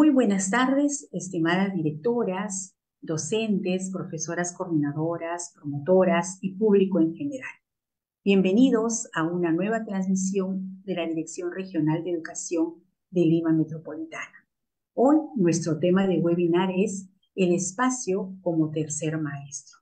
Muy buenas tardes, estimadas directoras, docentes, profesoras coordinadoras, promotoras y público en general. Bienvenidos a una nueva transmisión de la Dirección Regional de Educación de Lima Metropolitana. Hoy nuestro tema de webinar es el espacio como tercer maestro.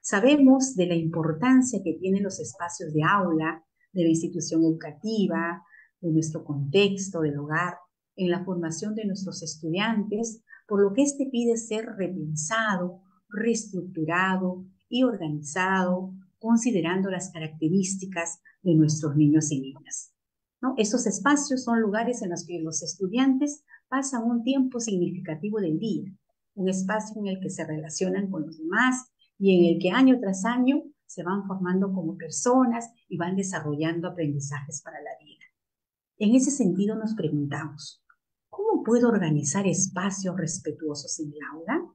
Sabemos de la importancia que tienen los espacios de aula, de la institución educativa, de nuestro contexto, del hogar, en la formación de nuestros estudiantes, por lo que este pide ser repensado, reestructurado y organizado, considerando las características de nuestros niños y niñas. ¿No? Estos espacios son lugares en los que los estudiantes pasan un tiempo significativo del día, un espacio en el que se relacionan con los demás y en el que año tras año se van formando como personas y van desarrollando aprendizajes para la vida. En ese sentido nos preguntamos, ¿Cómo puedo organizar espacios respetuosos en el aula?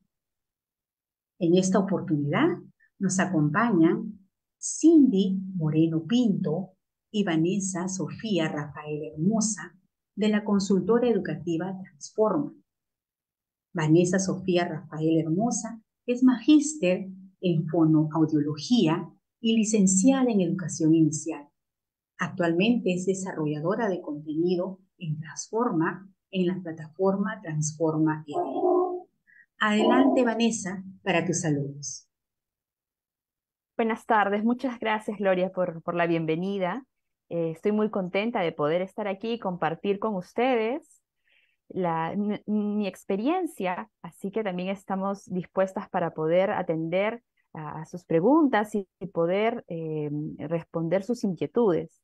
En esta oportunidad nos acompañan Cindy Moreno Pinto y Vanessa Sofía Rafael Hermosa de la consultora educativa Transforma. Vanessa Sofía Rafael Hermosa es magíster en fonoaudiología y licenciada en educación inicial. Actualmente es desarrolladora de contenido en Transforma en la plataforma Transforma Adelante, Vanessa, para tus saludos. Buenas tardes, muchas gracias, Gloria, por, por la bienvenida. Eh, estoy muy contenta de poder estar aquí y compartir con ustedes mi, experiencia, así que también estamos dispuestas para poder atender a, sus preguntas y, poder eh, responder sus inquietudes.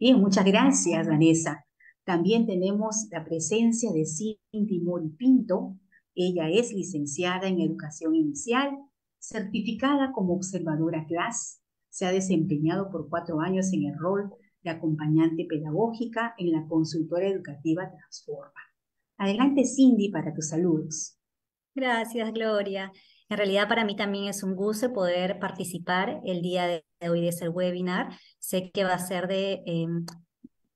Bien, muchas gracias, Vanessa. También tenemos la presencia de Cindy Mori Pinto. Ella es licenciada en educación inicial, certificada como observadora CLAS. Se ha desempeñado por cuatro años en el rol de acompañante pedagógica en la consultora educativa Transforma. Adelante, Cindy, para tus saludos. Gracias, Gloria. En realidad para mí también es un gusto poder participar el día de hoy de ese webinar. Sé que va a ser de em,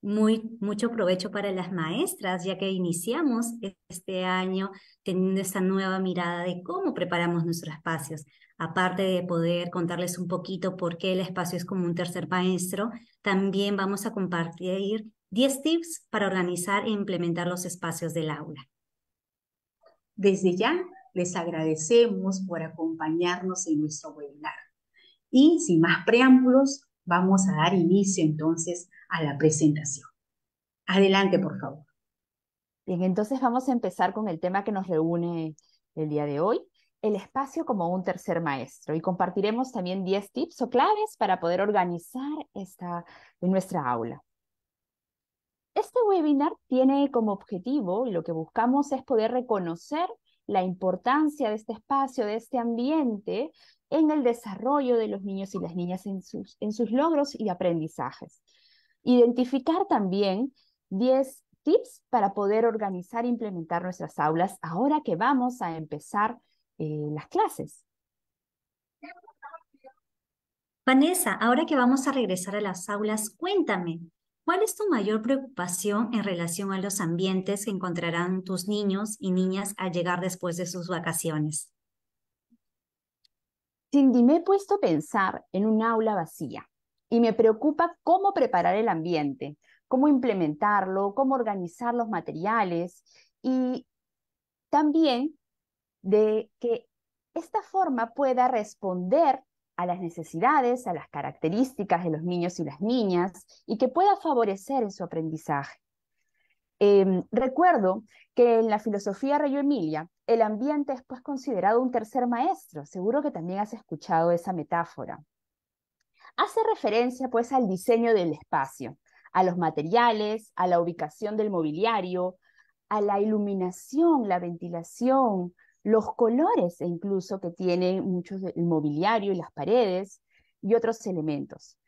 muy, mucho provecho para las maestras, ya que iniciamos e-, este año teniendo esa nueva mirada de cómo preparamos nuestros espacios. Aparte de poder contarles un poquito por qué el espacio es como un tercer maestro, también vamos a compartir 10 tips para organizar e implementar los espacios del aula. Desde ya les agradecemos por acompañarnos en nuestro webinar. Y sin más preámbulos, vamos a dar inicio entonces a la presentación. Adelante, por favor. Bien, entonces vamos a empezar con el tema que nos reúne el día de hoy, el espacio como un tercer maestro. Y compartiremos también 10 tips o claves para poder organizar esta, nuestra aula. Este webinar tiene como objetivo, y lo que buscamos es poder reconocer la importancia de este espacio, de este ambiente en el desarrollo de los niños y las niñas en sus, en sus logros y aprendizajes. Identificar también 10 tips para poder organizar e implementar nuestras aulas ahora que vamos a empezar eh, las clases. Vanessa, ahora que vamos a regresar a las aulas, cuéntame, ¿Cuál es tu mayor preocupación en relación a los ambientes que encontrarán tus niños y niñas al llegar después de sus vacaciones? Cindy, me he puesto a pensar en un aula vacía y me preocupa cómo preparar el ambiente, cómo implementarlo, cómo organizar los materiales y también de que esta forma pueda responder a las necesidades, a las características de los niños y las niñas y que pueda favorecer en su aprendizaje. Em, recuerdo que en la filosofía Rayo Emilia, el ambiente es pues considerado un tercer maestro, seguro que también has escuchado esa metáfora. Hace referencia pues al diseño del espacio, a los materiales, a la ubicación del mobiliario, a la iluminación, la ventilación, los colores e incluso que tiene muchos el mobiliario y las paredes y otros elementos.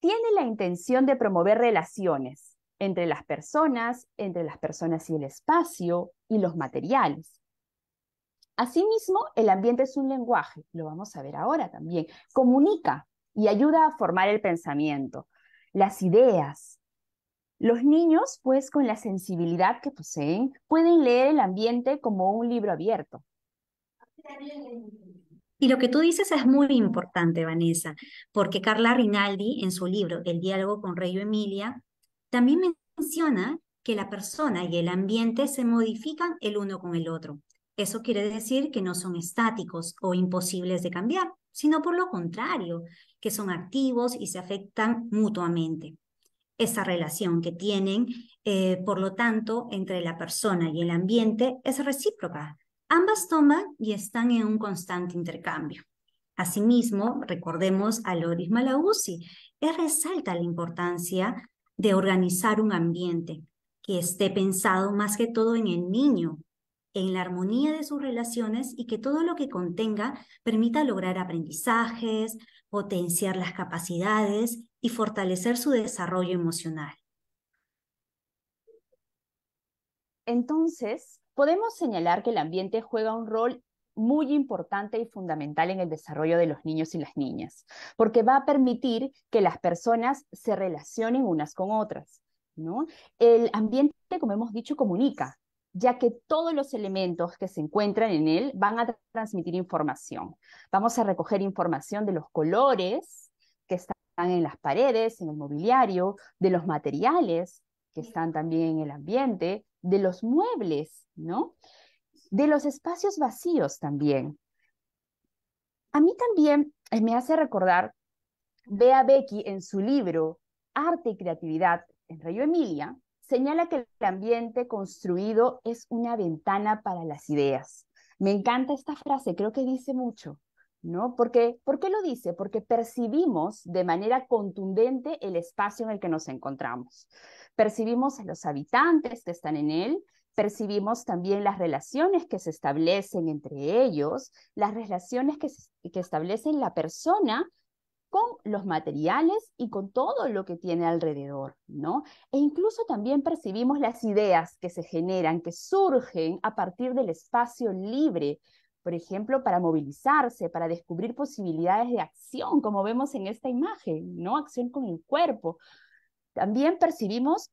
Tiene la intención de promover relaciones entre las personas, entre las personas y el espacio y los materiales. Asimismo, el ambiente es un lenguaje, lo vamos a ver ahora también, comunica y ayuda a formar el pensamiento, las ideas, los niños, pues con la sensibilidad que poseen, pueden leer el ambiente como un libro abierto. Y lo que tú dices es muy importante, Vanessa, porque Carla Rinaldi, en su libro El diálogo con Rey Emilia, también menciona que la persona y el ambiente se modifican el uno con el otro. Eso quiere decir que no son estáticos o imposibles de cambiar, sino por lo contrario, que son activos y se afectan mutuamente esa relación que tienen, eh, por lo tanto, entre la persona y el ambiente es recíproca. Ambas toman y están en un constante intercambio. Asimismo, recordemos a Loris Malaguzzi, él resalta la importancia de organizar un ambiente que esté pensado más que todo en el niño, en la armonía de sus relaciones y que todo lo que contenga permita lograr aprendizajes, potenciar las capacidades y fortalecer su desarrollo emocional. Entonces, podemos señalar que el ambiente juega un rol muy importante y fundamental en el desarrollo de los niños y las niñas, porque va a permitir que las personas se relacionen unas con otras. El ambiente, como hemos dicho, comunica, ya que todos los elementos que se encuentran en él van a transmitir información. Vamos a recoger información de los colores que están están en las paredes, en el mobiliario, de los materiales que están también en el ambiente, de los muebles, ¿no? De los espacios vacíos también. A mí también eh, me hace recordar Bea Becky en su libro Arte y Creatividad en Rayo Emilia, señala que el ambiente construido es una ventana para las ideas. Me encanta esta frase, creo que dice mucho. ¿no? Porque, ¿Por qué lo dice? Porque percibimos de manera contundente el espacio en el que nos encontramos. Percibimos a los habitantes que están en él, percibimos también las relaciones que se establecen entre ellos, las relaciones que, establece establecen la persona con los materiales y con todo lo que tiene alrededor, ¿no? E incluso también percibimos las ideas que se generan, que surgen a partir del espacio libre por ejemplo, para movilizarse, para descubrir posibilidades de acción, como vemos en esta imagen, ¿no? Acción con el cuerpo. También percibimos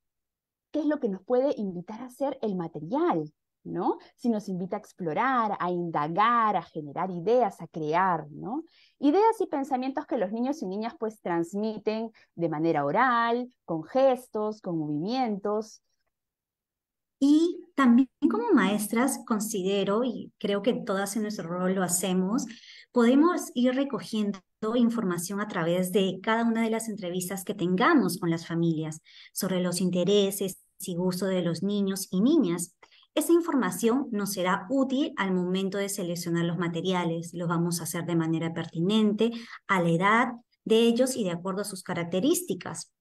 qué es lo que nos puede invitar a hacer el material, ¿no? Si nos invita a explorar, a indagar, a generar ideas, a crear, Ideas y pensamientos que los niños y niñas pues transmiten de manera oral, con gestos, con movimientos, y también como maestras considero, y creo que todas en nuestro rol lo hacemos, podemos ir recogiendo información a través de cada una de las entrevistas que tengamos con las familias sobre los intereses y gusto de los niños y niñas. Esa información nos será útil al momento de seleccionar los materiales. Lo vamos a hacer de manera pertinente a la edad de ellos y de acuerdo a sus características.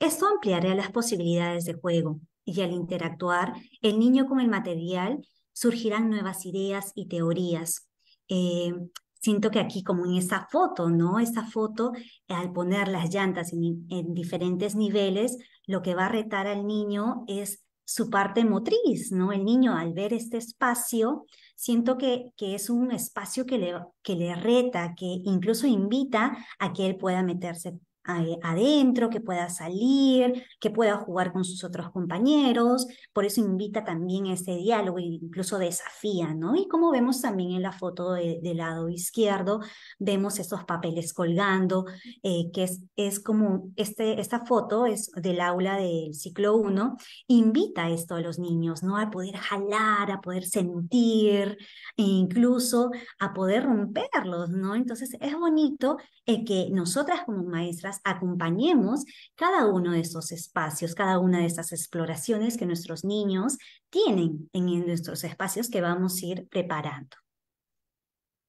Esto ampliará las posibilidades de juego y al interactuar el niño con el material, surgirán nuevas ideas y teorías. Eh, siento que aquí, como en esta foto, ¿no? Esa foto, al poner las llantas en, diferentes niveles, lo que va a retar al niño es su parte motriz, ¿no? El niño al ver este espacio, siento que, que es un espacio que le, que le reta, que incluso invita a que él pueda meterse adentro, que pueda salir, que pueda jugar con sus otros compañeros. Por eso invita también a ese diálogo e incluso desafía, ¿no? Y como vemos también en la foto del lado izquierdo, vemos esos papeles colgando, eh, que es, es como, este, esta foto es del aula del ciclo 1, invita esto a los niños, ¿no? A poder jalar, a poder sentir, e incluso a poder romperlos, ¿no? Entonces es bonito eh, que nosotras como maestras acompañemos cada uno de esos espacios, cada una de esas exploraciones que nuestros niños tienen en nuestros espacios que vamos a ir preparando.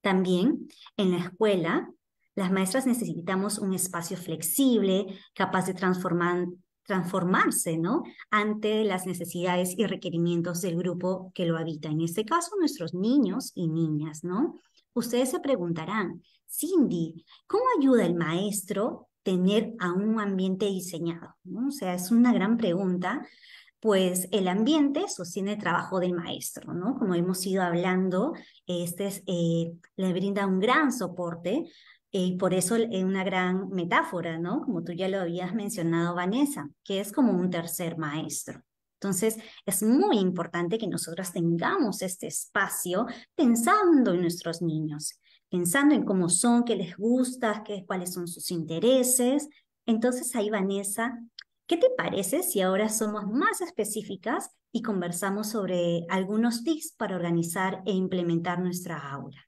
También en la escuela, las maestras necesitamos un espacio flexible, capaz de transformarse ¿no? ante las necesidades y requerimientos del grupo que lo habita, en este caso nuestros niños y niñas. ¿no? Ustedes se preguntarán, Cindy, ¿cómo ayuda el maestro tener a un ambiente diseñado? ¿no? O sea, es una gran pregunta, pues el ambiente sostiene el trabajo del maestro, ¿no? Como hemos ido hablando, este eh, le brinda un gran soporte y por eso es una gran metáfora, ¿no? Como tú ya lo habías mencionado, Vanessa, que es como un tercer maestro. Entonces, es muy importante que nosotras tengamos este espacio pensando en nuestros niños, pensando en cómo son, qué les gusta, qué, cuáles son sus intereses. Entonces ahí, Vanessa, ¿qué te parece si ahora somos más específicas y conversamos sobre algunos tips para organizar e implementar nuestra aula?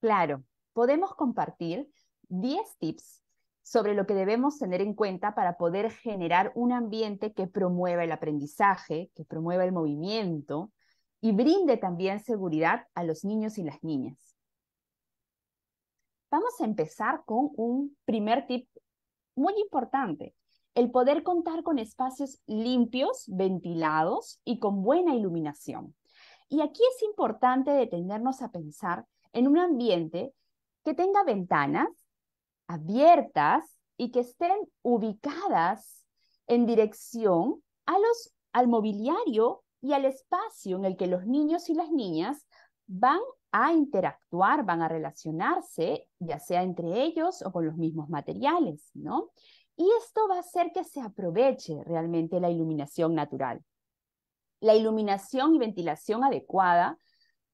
Claro, podemos compartir 10 tips sobre lo que debemos tener en cuenta para poder generar un ambiente que promueva el aprendizaje, que promueva el movimiento, y brinde también seguridad a los niños y las niñas. Vamos a empezar con un primer tip muy importante, el poder contar con espacios limpios, ventilados y con buena iluminación. Y aquí es importante detenernos a pensar en un ambiente que tenga ventanas abiertas y que estén ubicadas en dirección a los, al mobiliario y al espacio en el que los niños y las niñas van a interactuar, van a relacionarse, ya sea entre ellos o con los mismos materiales, ¿no? Y esto va a hacer que se aproveche realmente la iluminación natural. La iluminación y ventilación adecuada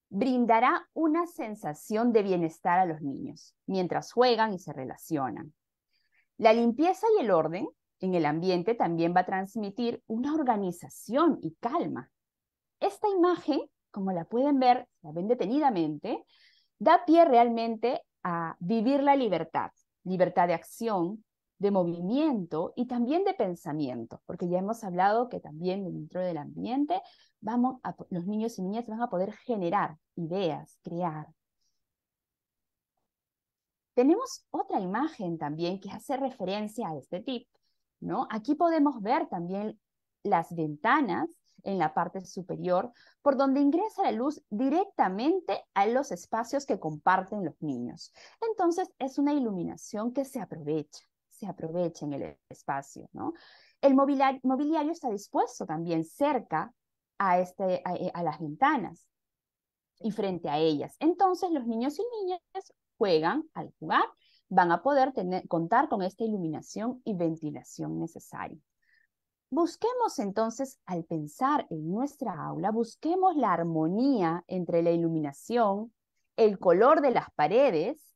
brindará una sensación de bienestar a los niños mientras juegan y se relacionan. La limpieza y el orden en el ambiente también va a transmitir una organización y calma, esta imagen, como la pueden ver, la ven detenidamente, da pie realmente a vivir la libertad, libertad de acción, de movimiento y también de pensamiento, porque ya hemos hablado que también dentro del ambiente vamos a, los niños y niñas van a poder generar ideas, crear. Tenemos otra imagen también que hace referencia a este tip, ¿no? Aquí podemos ver también las ventanas en la parte superior, por donde ingresa la luz directamente a los espacios que comparten los niños. Entonces es una iluminación que se aprovecha, se aprovecha en el espacio, ¿no? El mobiliario, está dispuesto también cerca a, este, eh, las ventanas y frente a ellas. Entonces los niños y niñas juegan al jugar van a poder tener, contar con esta iluminación y ventilación necesaria. Busquemos entonces, al pensar en nuestra aula, busquemos la armonía entre la iluminación, el color de las paredes,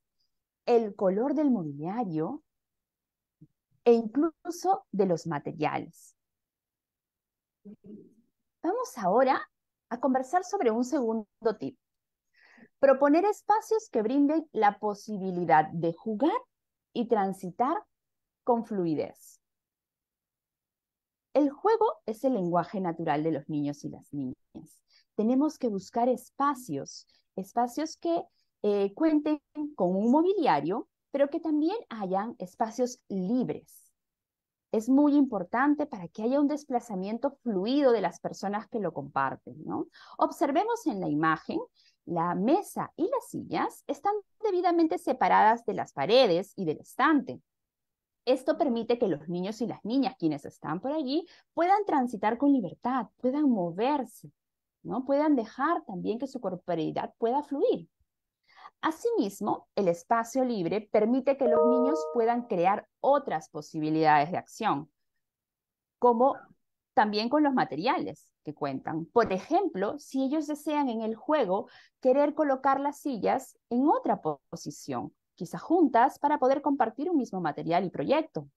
el color del mobiliario e incluso de los materiales. Vamos ahora a conversar sobre un segundo tip. Proponer espacios que brinden la posibilidad de jugar y transitar con fluidez. El juego es el lenguaje natural de los niños y las niñas. Tenemos que buscar espacios, espacios que eh, cuenten con un mobiliario, pero que también hayan espacios libres. Es muy importante para que haya un desplazamiento fluido de las personas que lo comparten. Observemos en la imagen, la mesa y las sillas están debidamente separadas de las paredes y del estante. Esto permite que los niños y las niñas, quienes están por allí, puedan transitar con libertad, puedan moverse, ¿no? puedan dejar también que su corporalidad pueda fluir. Asimismo, el espacio libre permite que los niños puedan crear otras posibilidades de acción, como también con los materiales que cuentan. Por ejemplo, si ellos desean en el juego querer colocar las sillas en otra posición quizás juntas, para poder compartir un mismo material y proyecto.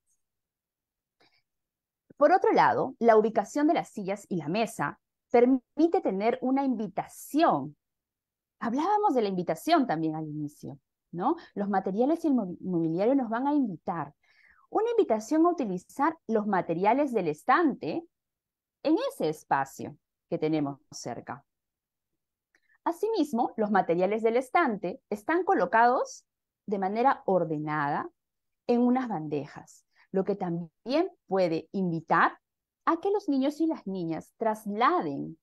Por otro lado, la ubicación de las sillas y la mesa permite tener una invitación. Hablábamos de la invitación también al inicio, ¿no? Los materiales y el mobiliario nos van a invitar. Una invitación a utilizar los materiales del estante en ese espacio que tenemos cerca. Asimismo, los materiales del estante están colocados de manera ordenada en unas bandejas, lo que también puede invitar a que los niños y las niñas trasladen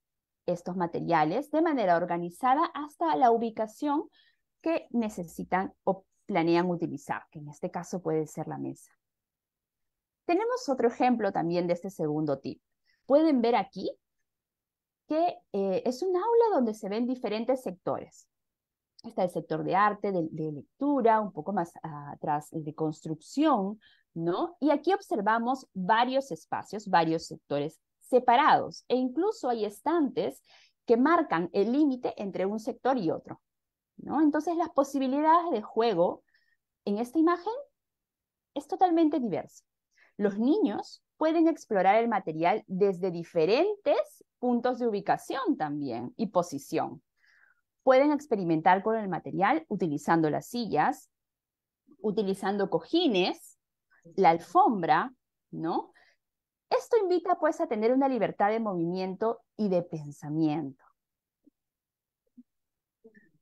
estos materiales de manera organizada hasta la ubicación que necesitan o planean utilizar, que en este caso puede ser la mesa. Tenemos otro ejemplo también de este segundo tip. Pueden ver aquí que eh, es un aula donde se ven diferentes sectores está el sector de arte, de, lectura, un poco más atrás el de construcción, ¿no? Y aquí observamos varios espacios, varios sectores separados e incluso hay estantes que marcan el límite entre un sector y otro, ¿no? Entonces las posibilidades de juego en esta imagen es totalmente diversa. Los niños pueden explorar el material desde diferentes puntos de ubicación también y posición, pueden experimentar con el material utilizando las sillas, utilizando cojines, la alfombra, ¿no? Esto invita pues a tener una libertad de movimiento y de pensamiento.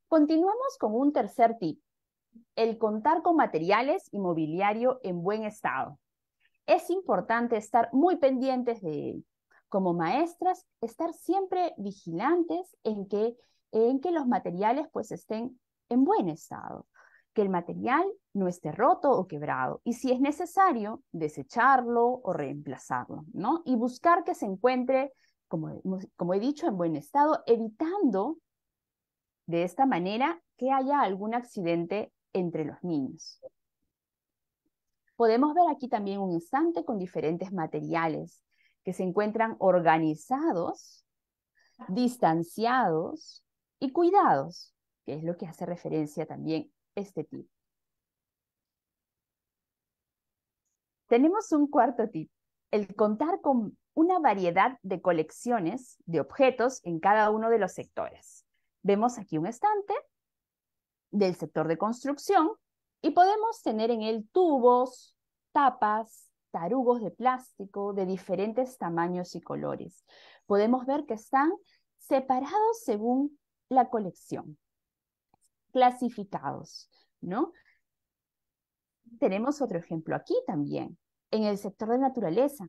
Continuamos con un tercer tip, el contar con materiales y mobiliario en buen estado. Es importante estar muy pendientes de él. Como maestras, estar siempre vigilantes en que en que los materiales pues estén en buen estado, que el material no esté roto o quebrado y si es necesario desecharlo o reemplazarlo, ¿no? Y buscar que se encuentre, como, como he dicho, en buen estado, evitando de esta manera que haya algún accidente entre los niños. Podemos ver aquí también un instante con diferentes materiales que se encuentran organizados, distanciados, y cuidados, que es lo que hace referencia también este tipo. Tenemos un cuarto tip, el contar con una variedad de colecciones de objetos en cada uno de los sectores. Vemos aquí un estante del sector de construcción y podemos tener en él tubos, tapas, tarugos de plástico de diferentes tamaños y colores. Podemos ver que están separados según la colección. Clasificados, ¿no? Tenemos otro ejemplo aquí también, en el sector de naturaleza.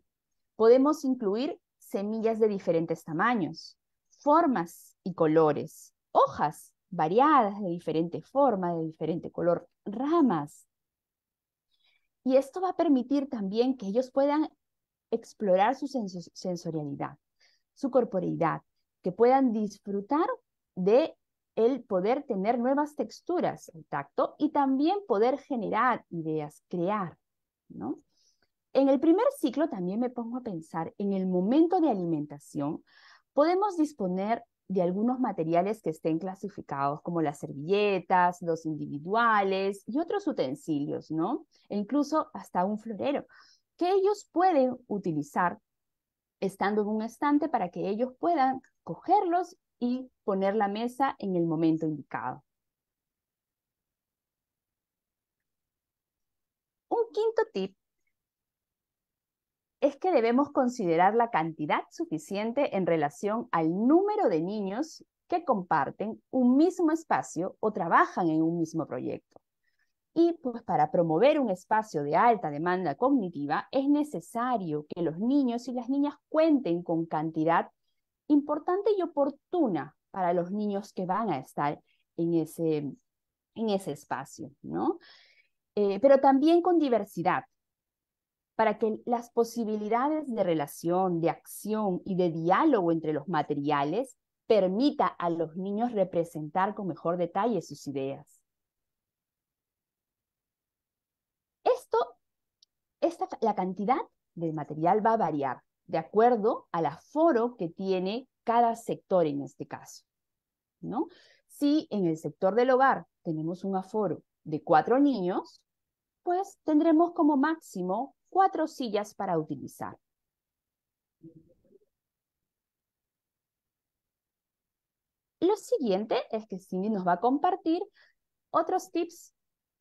Podemos incluir semillas de diferentes tamaños, formas y colores, hojas variadas de diferente forma, de diferente color, ramas. Y esto va a permitir también que ellos puedan explorar su sensorialidad, su corporeidad, que puedan disfrutar de el poder tener nuevas texturas el tacto y también poder generar ideas, crear, ¿no? En el primer ciclo también me pongo a pensar en el momento de alimentación, podemos disponer de algunos materiales que estén clasificados como las servilletas, los individuales y otros utensilios, ¿no? E incluso hasta un florero, que ellos pueden utilizar estando en un estante para que ellos puedan cogerlos y poner la mesa en el momento indicado. Un quinto tip es que debemos considerar la cantidad suficiente en relación al número de niños que comparten un mismo espacio o trabajan en un mismo proyecto. Y pues para promover un espacio de alta demanda cognitiva es necesario que los niños y las niñas cuenten con cantidad importante y oportuna para los niños que van a estar en ese, en ese espacio, ¿no? Eh, pero también con diversidad, para que las posibilidades de relación, de acción y de diálogo entre los materiales permita a los niños representar con mejor detalle sus ideas. Esto, esta, la cantidad del material va a variar de acuerdo al aforo que tiene cada sector en este caso. ¿no? Si en el sector del hogar tenemos un aforo de cuatro niños, pues tendremos como máximo cuatro sillas para utilizar. Lo siguiente es que Cindy nos va a compartir otros tips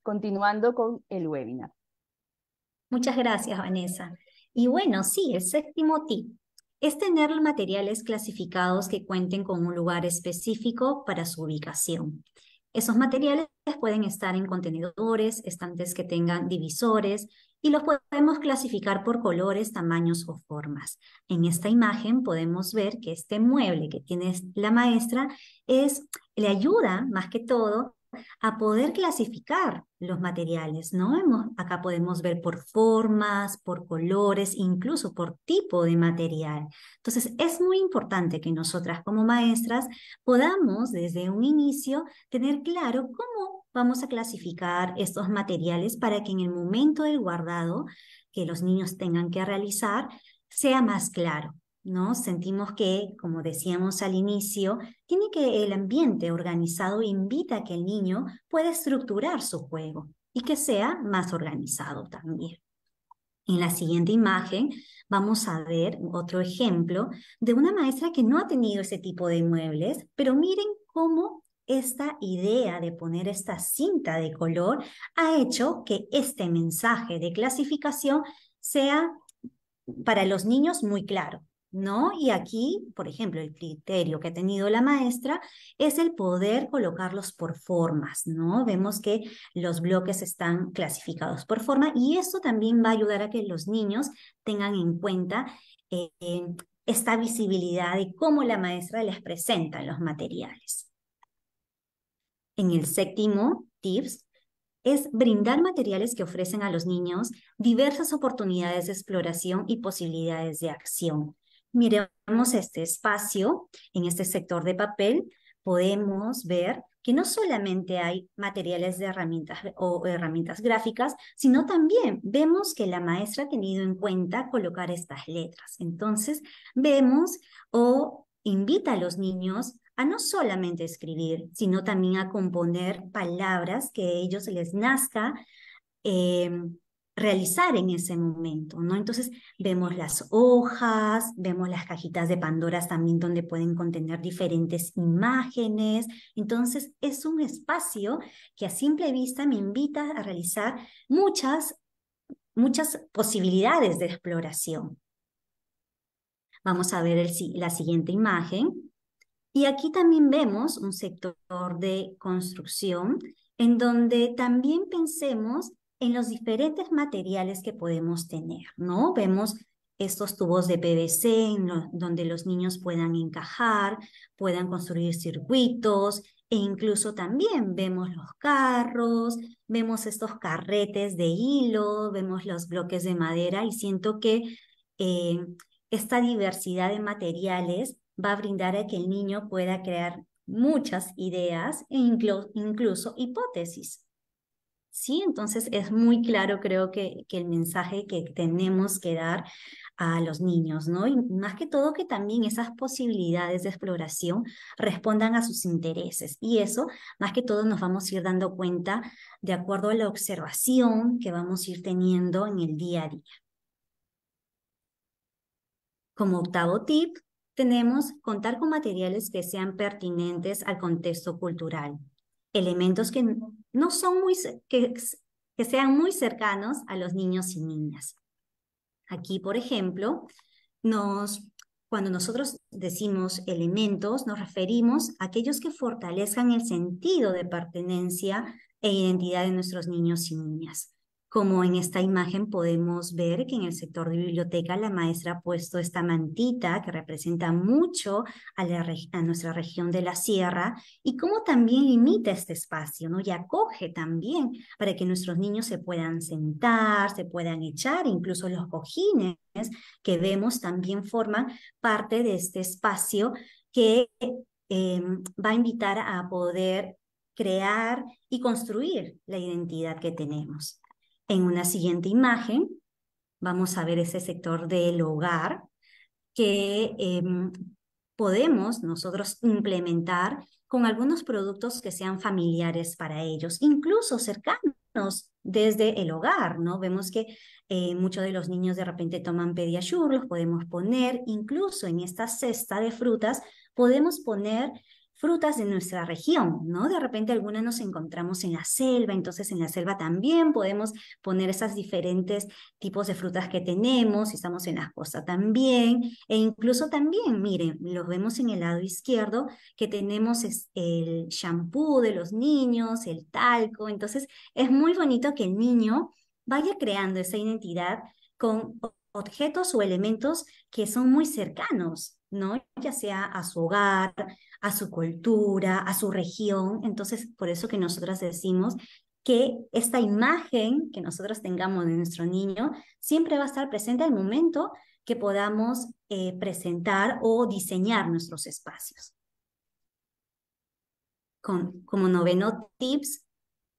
continuando con el webinar. Muchas gracias, Vanessa. Y bueno, sí, el séptimo tip es tener materiales clasificados que cuenten con un lugar específico para su ubicación. Esos materiales pueden estar en contenedores, estantes que tengan divisores y los podemos clasificar por colores, tamaños o formas. En esta imagen podemos ver que este mueble que tiene la maestra es le ayuda más que todo a poder clasificar los materiales, ¿no? acá podemos ver por formas, por colores, incluso por tipo de material. Entonces, es muy importante que nosotras como maestras podamos desde un inicio tener claro cómo vamos a clasificar estos materiales para que en el momento del guardado que los niños tengan que realizar sea más claro. Sentimos que, como decíamos al inicio, tiene que el ambiente organizado invita a que el niño pueda estructurar su juego y que sea más organizado también. En la siguiente imagen vamos a ver otro ejemplo de una maestra que no ha tenido ese tipo de muebles, pero miren cómo esta idea de poner esta cinta de color ha hecho que este mensaje de clasificación sea para los niños muy claro ¿no? Y aquí, por ejemplo, el criterio que ha tenido la maestra es el poder colocarlos por formas, ¿no? Vemos que los bloques están clasificados por forma y esto también va a ayudar a que los niños tengan en cuenta eh, esta visibilidad de cómo la maestra les presenta los materiales. En el séptimo tips es brindar materiales que ofrecen a los niños diversas oportunidades de exploración y posibilidades de acción. Miremos este espacio, en este sector de papel, podemos ver que no solamente hay materiales de herramientas o herramientas gráficas, sino también vemos que la maestra ha tenido en cuenta colocar estas letras. Entonces, vemos o invita a los niños a no solamente escribir, sino también a componer palabras que a ellos les nazca eh, realizar en ese momento, ¿no? Entonces vemos las hojas, vemos las cajitas de Pandora también donde pueden contener diferentes imágenes. Entonces es un espacio que a simple vista me invita a realizar muchas, muchas posibilidades de exploración. Vamos a ver la siguiente imagen. Y aquí también vemos un sector de construcción en donde también pensemos en los diferentes materiales que podemos tener, ¿no? Vemos estos tubos de PVC donde los niños puedan encajar, puedan construir circuitos e incluso también vemos los carros, vemos estos carretes de hilo, vemos los bloques de madera y siento que eh, esta diversidad de materiales va a brindar a que el niño pueda crear muchas ideas e incluso hipótesis. ¿sí? Entonces es muy claro, creo que, que el mensaje que tenemos que dar a los niños, ¿no? Y más que todo que también esas posibilidades de exploración respondan a sus intereses. Y eso, más que todo, nos vamos a ir dando cuenta de acuerdo a la observación que vamos a ir teniendo en el día a día. Como octavo tip, tenemos contar con materiales que sean pertinentes al contexto cultural, elementos que no son muy, que, que sean muy cercanos a los niños y niñas. Aquí, por ejemplo, nos, cuando nosotros decimos elementos, nos referimos a aquellos que fortalezcan el sentido de pertenencia e identidad de nuestros niños y niñas. Como en esta imagen podemos ver que en el sector de biblioteca la maestra ha puesto esta mantita que representa mucho a, nuestra región de la sierra y cómo también limita este espacio, ¿no? Y acoge también para que nuestros niños se puedan sentar, se puedan echar, incluso los cojines que vemos también forman parte de este espacio que em, va a invitar a poder crear y construir la identidad que tenemos. En una siguiente imagen vamos a ver ese sector del hogar que em, podemos nosotros implementar con algunos productos que sean familiares para ellos, incluso cercanos desde el hogar, ¿no? Vemos que eh, muchos de los niños de repente toman pediasur, los podemos poner, incluso en esta cesta de frutas, podemos poner frutas de nuestra región, ¿no? De repente algunas nos encontramos en la selva, entonces en la selva también podemos poner esas diferentes tipos de frutas que tenemos, si estamos en las costa también, e incluso también, miren, los vemos en el lado izquierdo, que tenemos el shampoo de los niños, el talco, entonces es muy bonito que el niño vaya creando esa identidad con objetos o elementos que son muy cercanos, ¿no? Ya sea a su hogar, a su cultura, a su región. Entonces, por eso que nosotras decimos que esta imagen que nosotros tengamos de nuestro niño siempre va a estar presente al momento que podamos eh, presentar o diseñar nuestros espacios. Con, como noveno tips,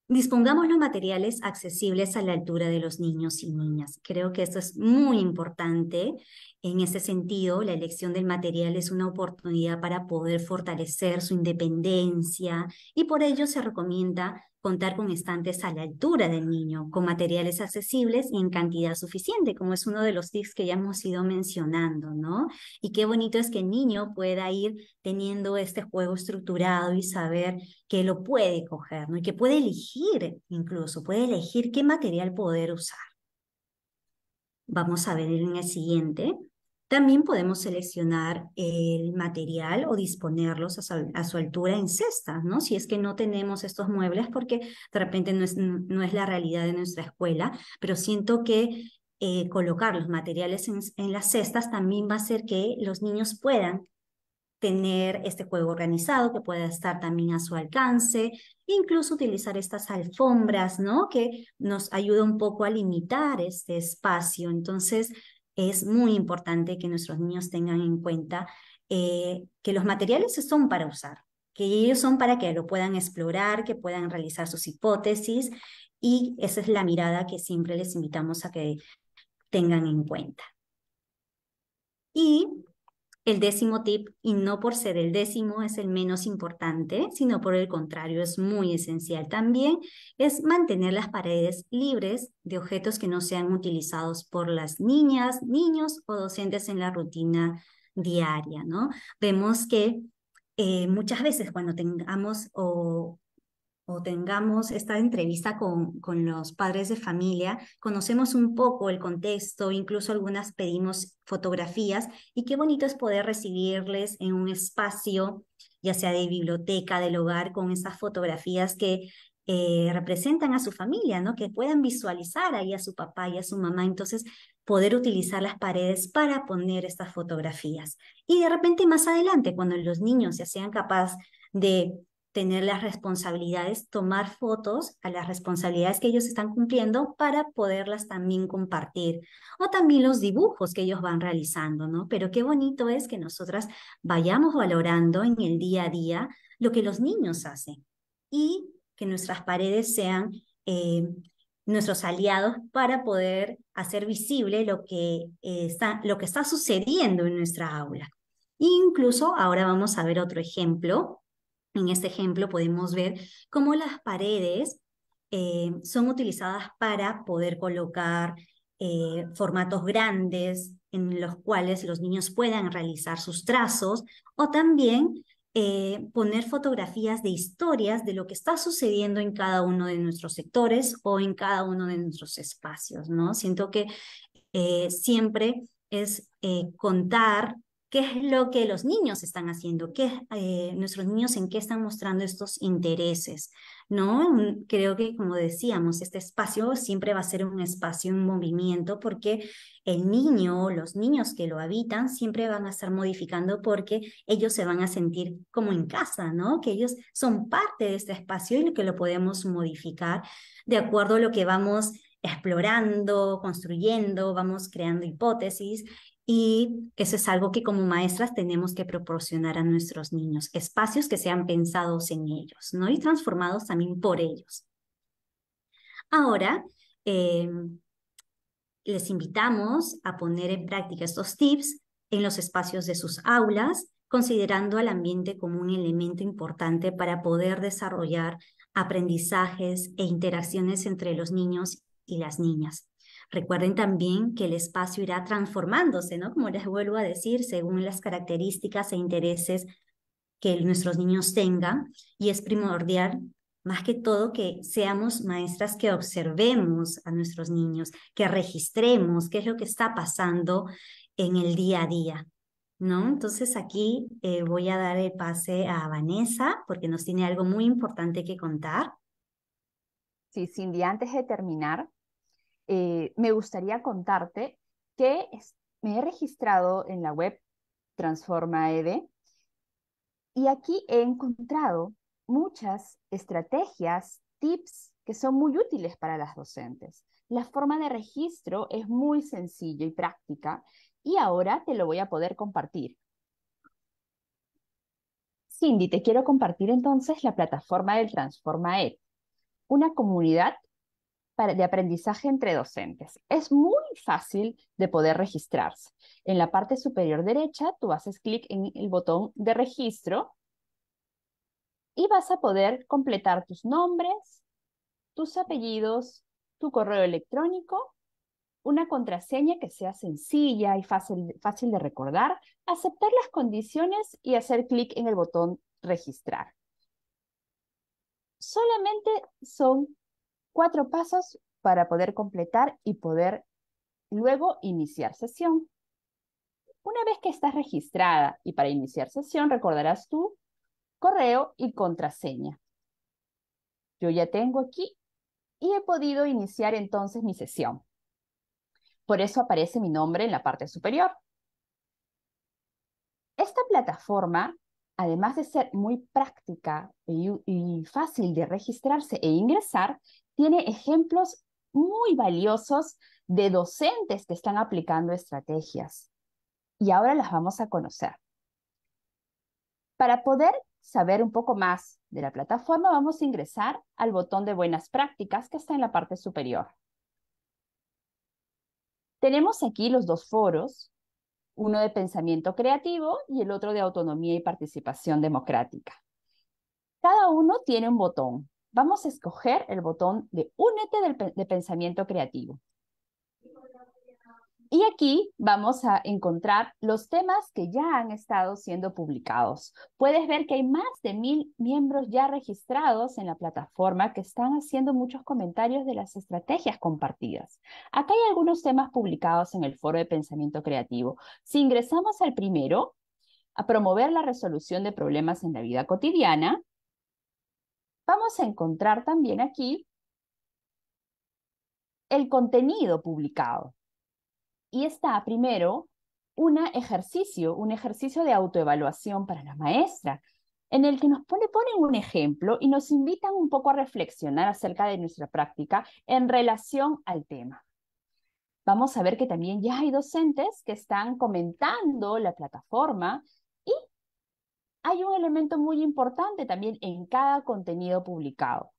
Dispongamos los materiales accesibles a la altura de los niños y niñas. Creo que eso es muy importante. En ese sentido, la elección del material es una oportunidad para poder fortalecer su independencia y por ello se recomienda contar con estantes a la altura del niño, con materiales accesibles y en cantidad suficiente, como es uno de los tips que ya hemos ido mencionando, ¿no? Y qué bonito es que el niño pueda ir teniendo este juego estructurado y saber que lo puede coger, ¿no? Y que puede elegir, incluso, puede elegir qué material poder usar. Vamos a ver en el siguiente. También podemos seleccionar el material o disponerlos a su, altura en cestas, ¿no? Si es que no tenemos estos muebles, porque de repente no es, no es la realidad de nuestra escuela, pero siento que eh, colocar los materiales en, en las cestas también va a hacer que los niños puedan tener este juego organizado que pueda estar también a su alcance, incluso utilizar estas alfombras, ¿no? Que nos ayuda un poco a limitar este espacio. Entonces, es muy importante que nuestros niños tengan en cuenta eh, que los materiales son para usar, que ellos son para que lo puedan explorar, que puedan realizar sus hipótesis y esa es la mirada que siempre les invitamos a que tengan en cuenta. Y el décimo tip, y no por ser el décimo, es el menos importante, sino por el contrario, es muy esencial también, es mantener las paredes libres de objetos que no sean utilizados por las niñas, niños o docentes en la rutina diaria, ¿no? Vemos que eh, muchas veces cuando tengamos o o tengamos esta entrevista con, con, los padres de familia, conocemos un poco el contexto, incluso algunas pedimos fotografías y qué bonito es poder recibirles en un espacio, ya sea de biblioteca, del hogar, con esas fotografías que eh, representan a su familia, ¿no? Que puedan visualizar ahí a su papá y a su mamá. Entonces, poder utilizar las paredes para poner estas fotografías. Y de repente más adelante, cuando los niños ya sean capaces de tener las responsabilidades, tomar fotos a las responsabilidades que ellos están cumpliendo para poderlas también compartir. O también los dibujos que ellos van realizando, ¿no? Pero qué bonito es que nosotras vayamos valorando en el día a día lo que los niños hacen y que nuestras paredes sean eh, nuestros aliados para poder hacer visible lo que, está, lo que está sucediendo en nuestra aula. incluso ahora vamos a ver otro ejemplo en este ejemplo podemos ver cómo las paredes eh, son utilizadas para poder colocar eh, formatos grandes en los cuales los niños puedan realizar sus trazos o también eh, poner fotografías de historias de lo que está sucediendo en cada uno de nuestros sectores o en cada uno de nuestros espacios, ¿no? Siento que siempre es contar qué es lo que los niños están haciendo, qué eh, nuestros niños en qué están mostrando estos intereses, ¿no? Creo que, como decíamos, este espacio siempre va a ser un espacio en movimiento porque el niño o los niños que lo habitan siempre van a estar modificando porque ellos se van a sentir como en casa, ¿no? Que ellos son parte de este espacio y que lo podemos modificar de acuerdo a lo que vamos explorando, construyendo, vamos creando hipótesis y eso es algo que como maestras tenemos que proporcionar a nuestros niños, espacios que sean pensados en ellos, ¿no? Y transformados también por ellos. Ahora, em, les invitamos a poner en práctica estos tips en los espacios de sus aulas, considerando al ambiente como un elemento importante para poder desarrollar aprendizajes e interacciones entre los niños y las niñas. Recuerden también que el espacio irá transformándose, ¿no? Como les vuelvo a decir, según las características e intereses que nuestros niños tengan. Y es primordial, más que todo, que seamos maestras que observemos a nuestros niños, que registremos qué es lo que está pasando en el día a día. ¿No? Entonces aquí eh, voy a dar el pase a Vanessa porque nos tiene algo muy importante que contar. Sí, Cindy, antes de terminar, eh, me gustaría contarte que me he registrado en la web Transformaed y aquí he encontrado muchas estrategias, tips que son muy útiles para las docentes. La forma de registro es muy sencilla y práctica y ahora te lo voy a poder compartir. Cindy, te quiero compartir entonces la plataforma del Transformaed, una comunidad de aprendizaje entre docentes. Es muy fácil de poder registrarse. En la parte superior derecha, tú haces clic en el botón de registro y vas a poder completar tus nombres, tus apellidos, tu correo electrónico, una contraseña que sea sencilla y fácil, fácil de recordar, aceptar las condiciones y hacer clic en el botón registrar. Solamente son cuatro pasos para poder completar y poder luego iniciar sesión. Una vez que estás registrada y para iniciar sesión recordarás tu correo y contraseña. Yo ya tengo aquí y he podido iniciar entonces mi sesión. Por eso aparece mi nombre en la parte superior. Esta plataforma, además de ser muy práctica y, y, fácil de registrarse e ingresar, tiene ejemplos muy valiosos de docentes que están aplicando estrategias. Y ahora las vamos a conocer. Para poder saber un poco más de la plataforma, vamos a ingresar al botón de buenas prácticas que está en la parte superior. Tenemos aquí los dos foros, uno de pensamiento creativo y el otro de autonomía y participación democrática. Cada uno tiene un botón vamos a escoger el botón de Únete del, de Pensamiento Creativo. Y aquí vamos a encontrar los temas que ya han estado siendo publicados. Puedes ver que hay más de mil miembros ya registrados en la plataforma que están haciendo muchos comentarios de las estrategias compartidas. Acá hay algunos temas publicados en el foro de pensamiento creativo. Si ingresamos al primero, a promover la resolución de problemas en la vida cotidiana, vamos a encontrar también aquí el contenido publicado. Y está primero un ejercicio, un ejercicio de autoevaluación para la maestra, en el que nos ponen un ejemplo y nos invitan un poco a reflexionar acerca de nuestra práctica en relación al tema. Vamos a ver que también ya hay docentes que están comentando la plataforma, hay un elemento muy importante también en cada contenido publicado.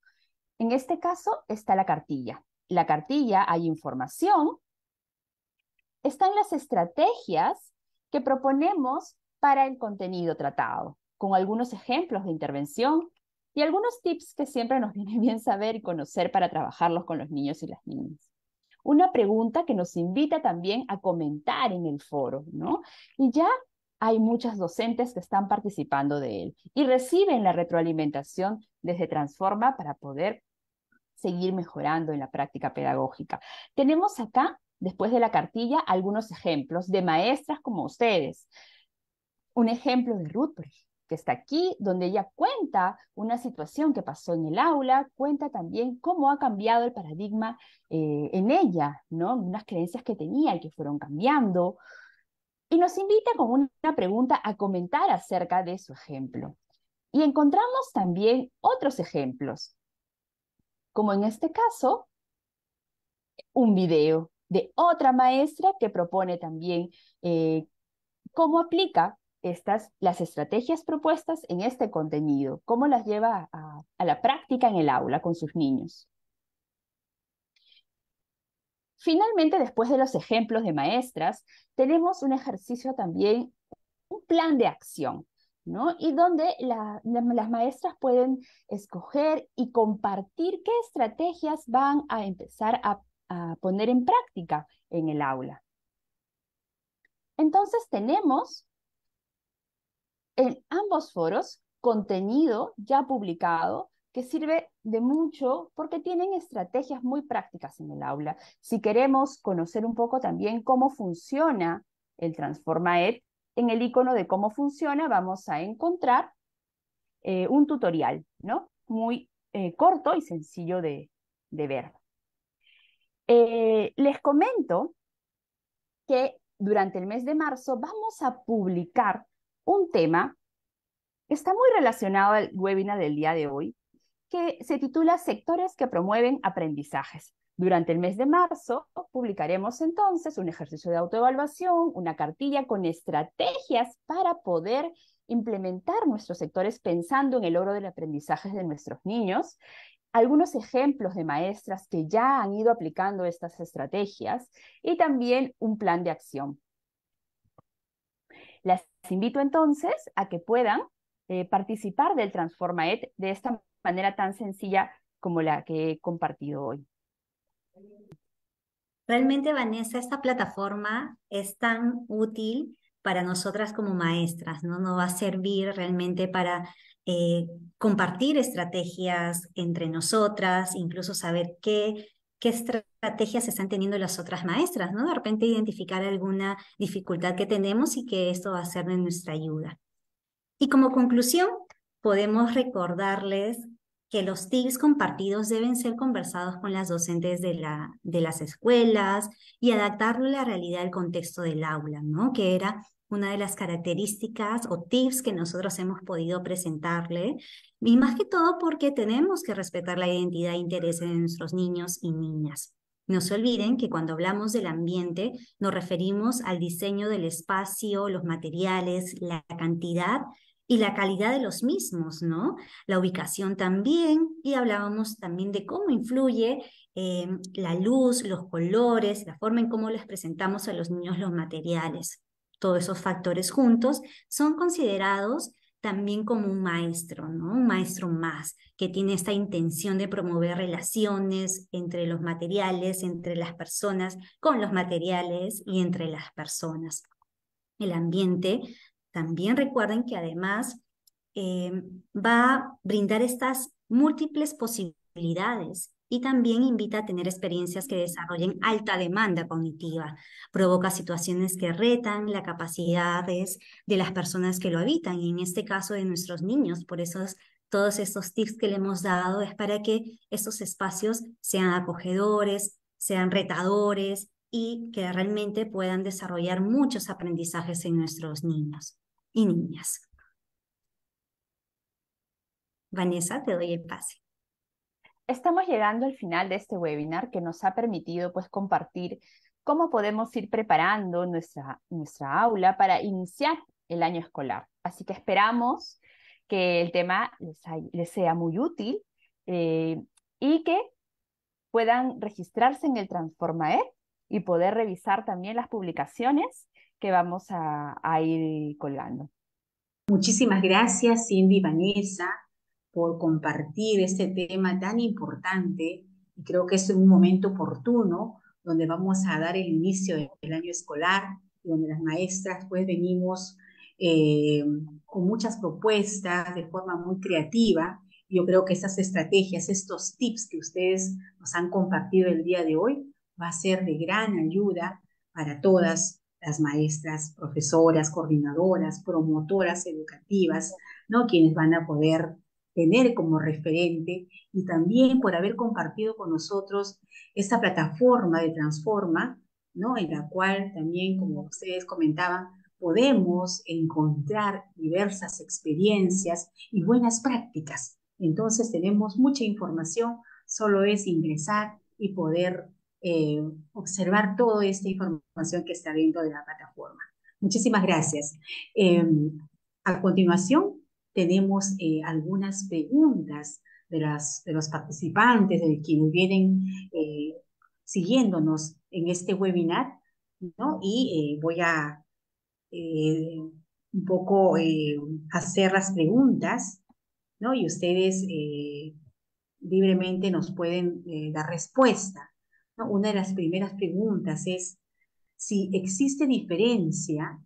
En este caso está la cartilla. La cartilla hay información, están las estrategias que proponemos para el contenido tratado, con algunos ejemplos de intervención y algunos tips que siempre nos viene bien saber y conocer para trabajarlos con los niños y las niñas. Una pregunta que nos invita también a comentar en el foro, ¿no? Y ya hay muchas docentes que están participando de él y reciben la retroalimentación desde Transforma para poder seguir mejorando en la práctica pedagógica. Tenemos acá, después de la cartilla, algunos ejemplos de maestras como ustedes. Un ejemplo de Ruth, que está aquí, donde ella cuenta una situación que pasó en el aula, cuenta también cómo ha cambiado el paradigma eh, en ella, ¿no? Unas creencias que tenía y que fueron cambiando, y nos invita con una pregunta a comentar acerca de su ejemplo. Y encontramos también otros ejemplos, como en este caso, un video de otra maestra que propone también eh, cómo aplica estas, las estrategias propuestas en este contenido, cómo las lleva a la práctica en el aula con sus niños. Finalmente, después de los ejemplos de maestras, tenemos un ejercicio también, un plan de acción, ¿no? Y donde las maestras pueden escoger y compartir qué estrategias van a empezar a poner en práctica en el aula. Entonces tenemos en ambos foros contenido ya publicado que sirve de mucho porque tienen estrategias muy prácticas en el aula. Si queremos conocer un poco también cómo funciona el Transformaed, en el icono de cómo funciona vamos a encontrar eh, un tutorial, ¿no? Muy eh, corto y sencillo de, ver. Eh, les comento que durante el mes de marzo vamos a publicar un tema que está muy relacionado al webinar del día de hoy, que se titula Sectores que promueven aprendizajes. Durante el mes de marzo publicaremos entonces un ejercicio de autoevaluación, una cartilla con estrategias para poder implementar nuestros sectores pensando en el logro del aprendizaje de nuestros niños, algunos ejemplos de maestras que ya han ido aplicando estas estrategias y también un plan de acción. Las invito entonces a que puedan eh, participar del TransformaED de esta manera tan sencilla como la que he compartido hoy. Realmente, Vanessa, esta plataforma es tan útil para nosotras como maestras, ¿no? Nos va a servir realmente para eh, compartir estrategias entre nosotras, incluso saber qué, qué estrategias están teniendo las otras maestras, ¿no? De repente identificar alguna dificultad que tenemos y que esto va a ser de nuestra ayuda. Y como conclusión, podemos recordarles que los tips compartidos deben ser conversados con las docentes de, la, de las escuelas y adaptarlo a la realidad del contexto del aula, ¿no? Que era una de las características o tips que nosotros hemos podido presentarle, y más que todo porque tenemos que respetar la identidad e intereses de nuestros niños y niñas. No se olviden que cuando hablamos del ambiente nos referimos al diseño del espacio, los materiales, la cantidad y la calidad de los mismos, ¿no? La ubicación también, y hablábamos también de cómo influye em, la luz, los colores, la forma en cómo les presentamos a los niños los materiales. Todos esos factores juntos son considerados también como un maestro, ¿no? Un maestro más que tiene esta intención de promover relaciones entre los materiales, entre las personas, con los materiales y entre las personas. El ambiente también recuerden que además eh, va a brindar estas múltiples posibilidades y también invita a tener experiencias que desarrollen alta demanda cognitiva. Provoca situaciones que retan las capacidades de las personas que lo habitan, y en este caso de nuestros niños. Por eso todos estos tips que le hemos dado es para que esos espacios sean acogedores, sean retadores y que realmente puedan desarrollar muchos aprendizajes en nuestros niños y niñas. Vanessa, te doy el pase. Estamos llegando al final de este webinar que nos ha permitido pues, compartir cómo podemos ir preparando nuestra, nuestra aula para iniciar el año escolar. Así que esperamos que el tema les, sea muy útil eh, y que puedan registrarse en el e y poder revisar también las publicaciones que vamos a, ir colgando. Muchísimas gracias, Cindy y Vanessa, por compartir este tema tan importante. Y creo que es un momento oportuno donde vamos a dar el inicio del año escolar, donde las maestras pues venimos eh, con muchas propuestas de forma muy creativa. Yo creo que estas estrategias, estos tips que ustedes nos han compartido el día de hoy, va a ser de gran ayuda para todas las maestras, profesoras, coordinadoras, promotoras educativas, ¿no? Quienes van a poder tener como referente y también por haber compartido con nosotros esta plataforma de Transforma, ¿no? En la cual también, como ustedes comentaban, podemos encontrar diversas experiencias y buenas prácticas. Entonces tenemos mucha información, solo es ingresar y poder eh, observar toda esta información que está dentro de la plataforma. Muchísimas gracias. Em, a continuación, tenemos eh, algunas preguntas de, las, de los participantes, de quienes vienen eh, siguiéndonos en este webinar, ¿no? Y voy a un poco hacer las preguntas, ¿no? Y ustedes libremente nos pueden dar respuesta. Una de las primeras preguntas es si existe diferencia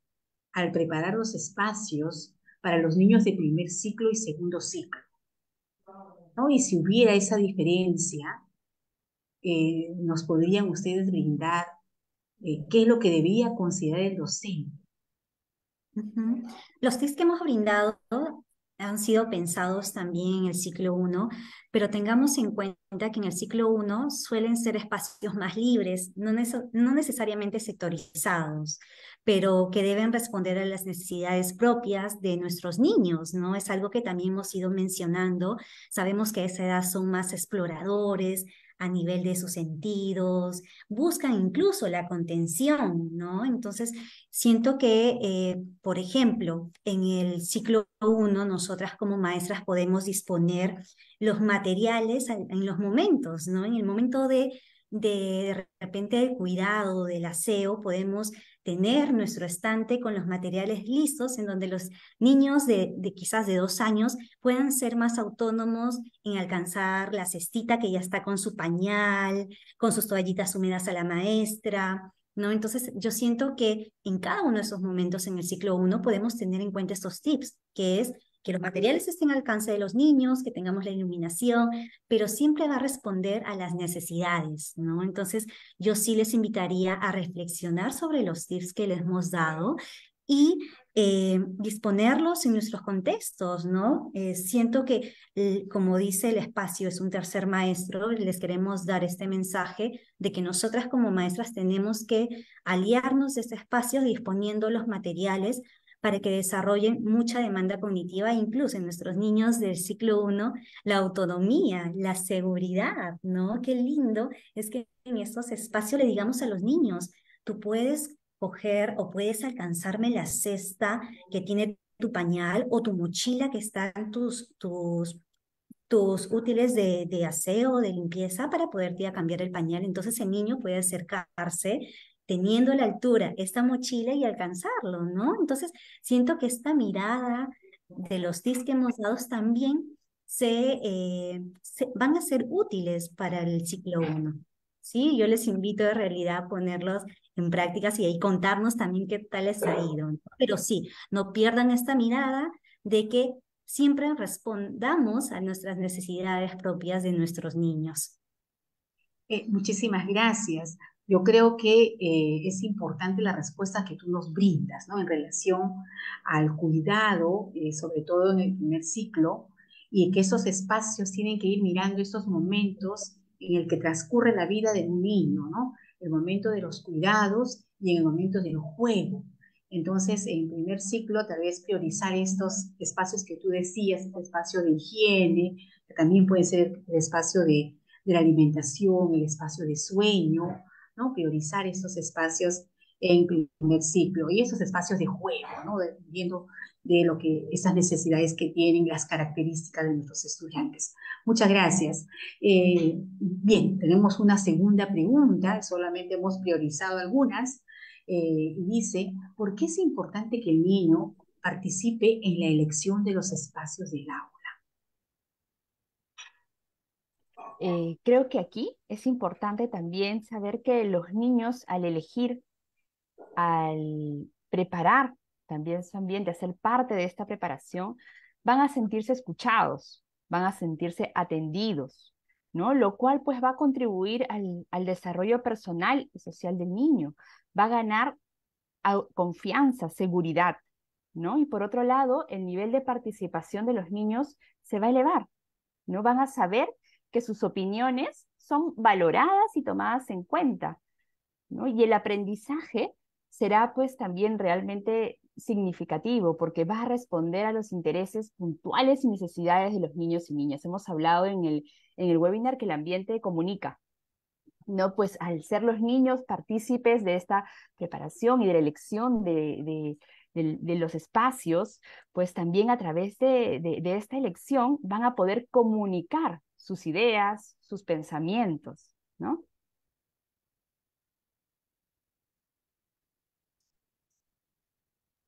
al preparar los espacios para los niños de primer ciclo y segundo ciclo. ¿no? Y si hubiera esa diferencia, eh, nos podrían ustedes brindar eh, qué es lo que debía considerar el docente. Los tips que hemos brindado han sido pensados también en el ciclo 1, pero tengamos en cuenta que en el ciclo 1 suelen ser espacios más libres, no, no, necesariamente sectorizados, pero que deben responder a las necesidades propias de nuestros niños, ¿no? Es algo que también hemos ido mencionando. Sabemos que a esa edad son más exploradores, a nivel de sus sentidos, buscan incluso la contención, ¿no? Entonces, siento que, eh, por ejemplo, en el ciclo 1, nosotras como maestras podemos disponer los materiales en los momentos, ¿no? En el momento de, de, repente, el cuidado, del aseo, podemos tener nuestro estante con los materiales listos en donde los niños de, quizás de dos años puedan ser más autónomos en alcanzar la cestita que ya está con su pañal, con sus toallitas húmedas a la maestra. ¿No? Entonces, yo siento que en cada uno de esos momentos en el ciclo uno podemos tener en cuenta estos tips, que es que los materiales estén al alcance de los niños, que tengamos la iluminación, pero siempre va a responder a las necesidades, ¿no? Entonces, yo sí les invitaría a reflexionar sobre los tips que les hemos dado y eh, disponerlos en nuestros contextos, ¿no? Eh, siento que, eh, como dice el espacio, es un tercer maestro, les queremos dar este mensaje de que nosotras como maestras tenemos que aliarnos de ese espacio disponiendo los materiales para que desarrollen mucha demanda cognitiva, incluso en nuestros niños del ciclo 1, la autonomía, la seguridad, ¿no? Qué lindo es que en estos espacios le digamos a los niños, tú puedes coger o puedes alcanzarme la cesta que tiene tu pañal o tu mochila que están tus, tus, tus útiles de, de aseo, de limpieza, para poderte a cambiar el pañal. Entonces el niño puede acercarse teniendo la altura, esta mochila y alcanzarlo, ¿no? Entonces, siento que esta mirada de los tips que hemos dado también eh, se, van a ser útiles para el ciclo 1. ¿sí? Yo les invito de realidad a ponerlos en prácticas y ahí contarnos también qué tal les ha ido. Pero sí, no pierdan esta mirada de que siempre respondamos a nuestras necesidades propias de nuestros niños. Eh, muchísimas gracias yo creo que eh, es importante la respuesta que tú nos brindas, ¿no? En relación al cuidado, eh, sobre todo en el primer ciclo, y que esos espacios tienen que ir mirando estos momentos en el que transcurre la vida de un niño, ¿no? El momento de los cuidados y en el momento del juego. Entonces, en primer ciclo, tal vez priorizar estos espacios que tú decías, el espacio de higiene, que también puede ser el espacio de, de la alimentación, el espacio de sueño, Priorizar estos espacios en primer ciclo y esos espacios de juego, dependiendo de lo que esas necesidades que tienen, las características de nuestros estudiantes. Muchas gracias. Eh, bien, tenemos una segunda pregunta, solamente hemos priorizado algunas. Eh, y dice, ¿por qué es importante que el niño participe en la elección de los espacios del agua? Eh, creo que aquí es importante también saber que los niños al elegir, al preparar también su ambiente, hacer parte de esta preparación, van a sentirse escuchados, van a sentirse atendidos, ¿no? Lo cual pues va a contribuir al, al desarrollo personal y social del niño, va a ganar confianza, seguridad, ¿no? Y por otro lado, el nivel de participación de los niños se va a elevar, ¿no? Van a saber que sus opiniones son valoradas y tomadas en cuenta. ¿no? Y el aprendizaje será pues también realmente significativo porque va a responder a los intereses puntuales y necesidades de los niños y niñas. Hemos hablado en el, en el webinar que el ambiente comunica. No, pues al ser los niños partícipes de esta preparación y de la elección de, de los espacios, pues también a través de esta elección van a poder comunicar sus ideas, sus pensamientos, ¿no?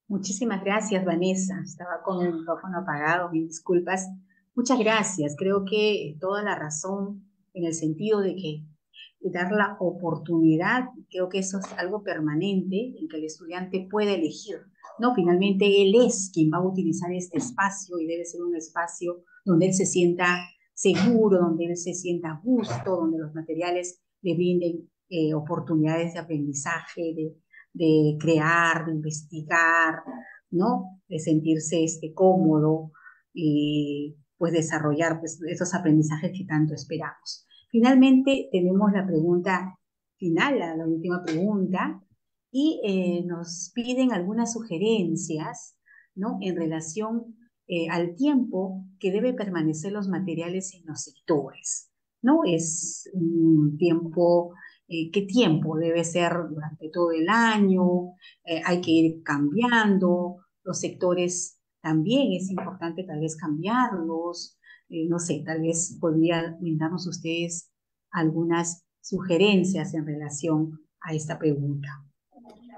Muchísimas gracias, Vanessa. Estaba con el micrófono apagado, mis disculpas. Muchas gracias. Creo que toda la razón en el sentido de que dar la oportunidad, creo que eso es algo permanente en que el estudiante puede elegir. No, finalmente él es quien va a utilizar este espacio y debe ser un espacio donde él se sienta seguro, donde él se sienta a gusto, donde los materiales le brinden eh, oportunidades de aprendizaje, de, crear, de investigar, ¿no? De sentirse este, cómodo y pues desarrollar pues, esos aprendizajes que tanto esperamos. Finalmente tenemos la pregunta final, la, última pregunta, y eh, nos piden algunas sugerencias ¿no? en relación eh, al tiempo que debe permanecer los materiales en los sectores. ¿no? Es un tiempo, eh, qué tiempo debe ser durante todo el año, eh, hay que ir cambiando, los sectores también es importante tal vez cambiarlos, no sé, tal vez podría brindarnos ustedes algunas sugerencias en relación a esta pregunta.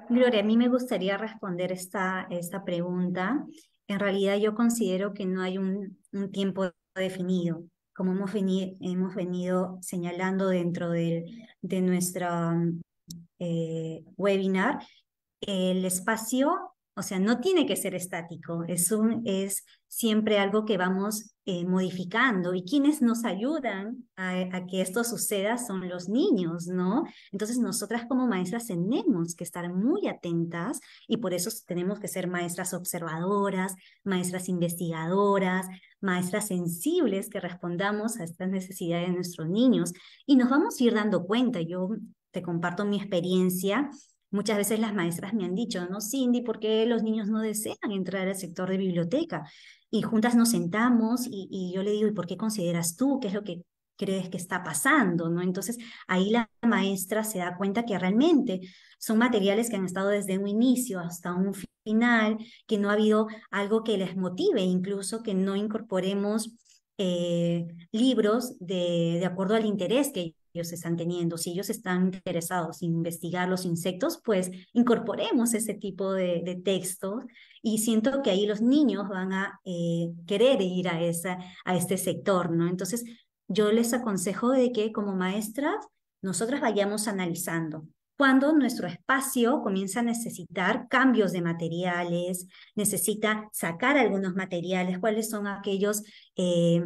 Gloria, a mí me gustaría responder esta, esta pregunta en realidad yo considero que no hay un, tiempo definido, como hemos, venido, señalando dentro de, nuestro mm, eh, webinar, el espacio, o sea, no tiene que ser estático, es, un, es siempre algo que vamos eh, modificando y quienes nos ayudan a, eh, a, que esto suceda son los niños, ¿no? Entonces nosotras como maestras tenemos que estar muy atentas y por eso tenemos que ser maestras observadoras, maestras investigadoras, maestras sensibles que respondamos a estas necesidades de nuestros niños y nos vamos a ir dando cuenta. Yo te comparto mi experiencia Muchas veces las maestras me han dicho, ¿no, Cindy? ¿Por qué los niños no desean entrar al sector de biblioteca? Y juntas nos sentamos y, yo le digo, ¿y por qué consideras tú? ¿Qué es lo que crees que está pasando, ¿no? Entonces ahí la maestra se da cuenta que realmente son materiales que han estado desde un inicio hasta un final, que no ha habido algo que les motive, incluso que no incorporemos eh, libros de, de acuerdo al interés que ellos están teniendo, si ellos están interesados en investigar los insectos, pues incorporemos ese tipo de, de textos y siento que ahí los niños van a eh, querer ir a, esa, a este sector, ¿no? Entonces, yo les aconsejo de que como maestras, nosotras vayamos analizando cuando nuestro espacio comienza a necesitar cambios de materiales, necesita sacar algunos materiales, cuáles son aquellos eh,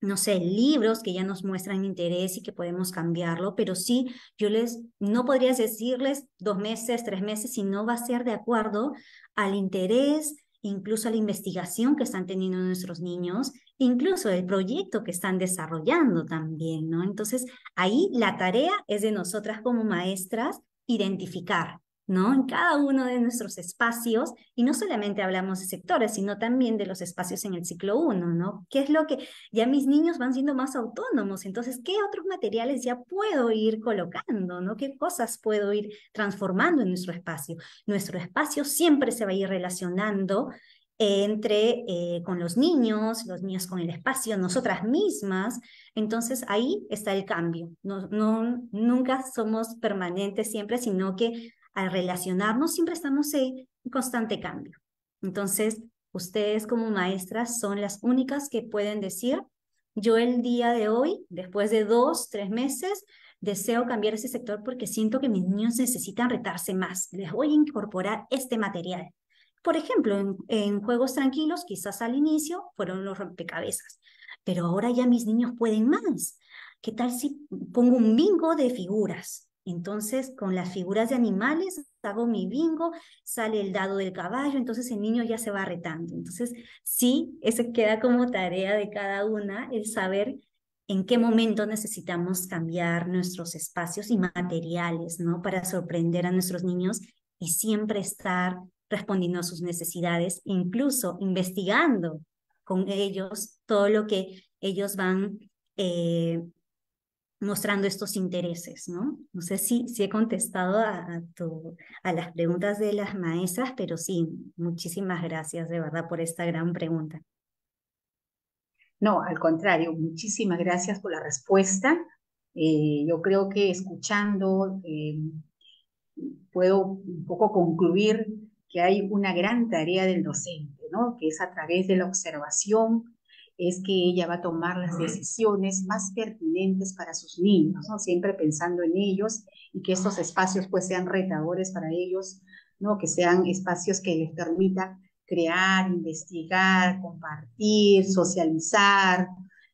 no sé, libros que ya nos muestran interés y que podemos cambiarlo, pero sí, yo les, no podría decirles dos meses, tres meses, si no va a ser de acuerdo al interés, incluso a la investigación que están teniendo nuestros niños, incluso el proyecto que están desarrollando también, ¿no? Entonces, ahí la tarea es de nosotras como maestras identificar ¿no? En cada uno de nuestros espacios, y no solamente hablamos de sectores, sino también de los espacios en el ciclo uno, ¿no? ¿Qué es lo que ya mis niños van siendo más autónomos? Entonces, ¿qué otros materiales ya puedo ir colocando, ¿no? ¿Qué cosas puedo ir transformando en nuestro espacio? Nuestro espacio siempre se va a ir relacionando entre eh, con los niños, los niños con el espacio, nosotras mismas. Entonces ahí está el cambio. No, no, nunca somos permanentes siempre, sino que al relacionarnos siempre estamos en constante cambio. Entonces, ustedes como maestras son las únicas que pueden decir, yo el día de hoy, después de dos, tres meses, deseo cambiar ese sector porque siento que mis niños necesitan retarse más. Les voy a incorporar este material. Por ejemplo, en, en, juegos tranquilos, quizás al inicio fueron los rompecabezas, pero ahora ya mis niños pueden más. ¿Qué tal si pongo un bingo de figuras? Entonces, con las figuras de animales hago mi bingo, sale el dado del caballo, entonces el niño ya se va retando. Entonces, sí, eso queda como tarea de cada una, el saber en qué momento necesitamos cambiar nuestros espacios y materiales, ¿no? Para sorprender a nuestros niños y siempre estar respondiendo a sus necesidades, incluso investigando con ellos todo lo que ellos van eh, mostrando estos intereses, ¿no? No sé si, he contestado a, las preguntas de las maestras, pero sí, muchísimas gracias de verdad por esta gran pregunta. No, al contrario, muchísimas gracias por la respuesta. Eh, yo creo que escuchando eh, puedo un poco concluir que hay una gran tarea del docente, ¿no? Que es a través de la observación, es que ella va a tomar las decisiones más pertinentes para sus niños, ¿no? Siempre pensando en ellos y que estos espacios pues sean retadores para ellos, ¿no? Que sean espacios que les permitan crear, investigar, compartir, socializar,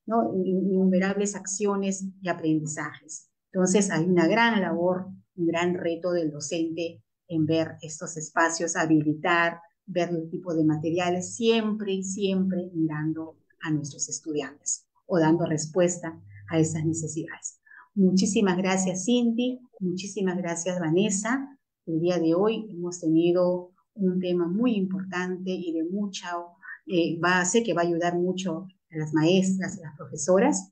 ¿no? Innumerables acciones y aprendizajes. Entonces hay una gran labor, un gran reto del docente en ver estos espacios, habilitar, ver el tipo de materiales, siempre, y siempre mirando a nuestros estudiantes o dando respuesta a esas necesidades. Muchísimas gracias Cindy, muchísimas gracias Vanessa. El día de hoy hemos tenido un tema muy importante y de mucha base eh, que va a ayudar mucho a las maestras, a las profesoras.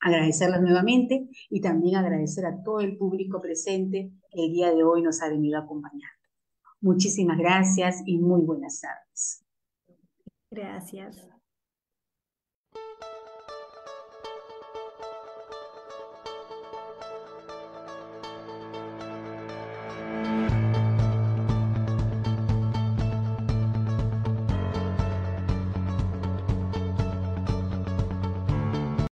Agradecerlas nuevamente y también agradecer a todo el público presente que el día de hoy nos ha venido acompañando. Muchísimas gracias y muy buenas tardes. Gracias.